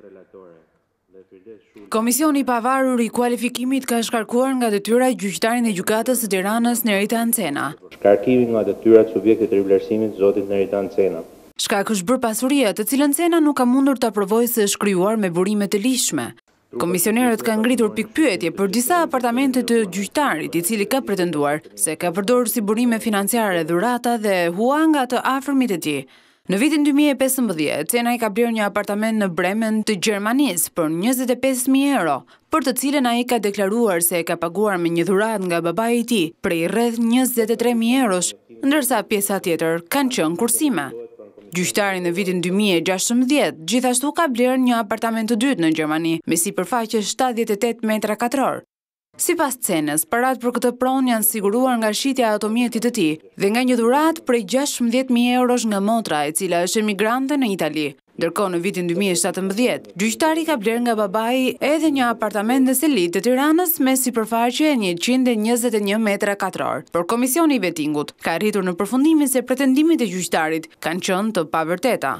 relatore. Komisioni i pavarur i kualifikimit ka shkarkuar nga detyra i gjyqtarin e gjukatës së Tiranës në Ancena. Shkarkimi nga detyra të subjekte të rivlerësimit zotit Nerita Ancena. Shka është bërë pasurie të cilë Ancena nuk ka mundur të aprovoj se shkryuar me burime të lishme. Komisionerët ka ngritur pikpyetje për disa apartamentet të gjyqtarit i cili ka pretenduar se ka përdorë si burime financiare dhurata dhe huanga të afrmit e ti. Në vitin 2015, Cena i ka blerë një apartament në Bremen të Gjermanis për 25.000 euro, për të cilën a i ka deklaruar se e ka paguar me një dhurat nga baba i ti prej rreth 23.000 eurosh, ndërsa pjesa tjetër kanë qënë kursime. Gjyqtari në vitin 2016, gjithashtu ka blerë një apartament të dytë në Gjermani, me si përfaqe 78 metra katror, Si pas cenës, parat për këtë pronë janë siguruar nga shqitja automjetit të ti dhe nga një durat prej 16.000 eurosh nga motra e cila është emigrante në Itali. Ndërko në vitin 2017, gjyqtari ka bler nga babaj edhe një apartament në selit të tiranës me si përfarqe e 121 metra katror. Por komisioni i vetingut ka rritur në përfundimin se pretendimit e gjyqtarit kanë qënë të pavërteta.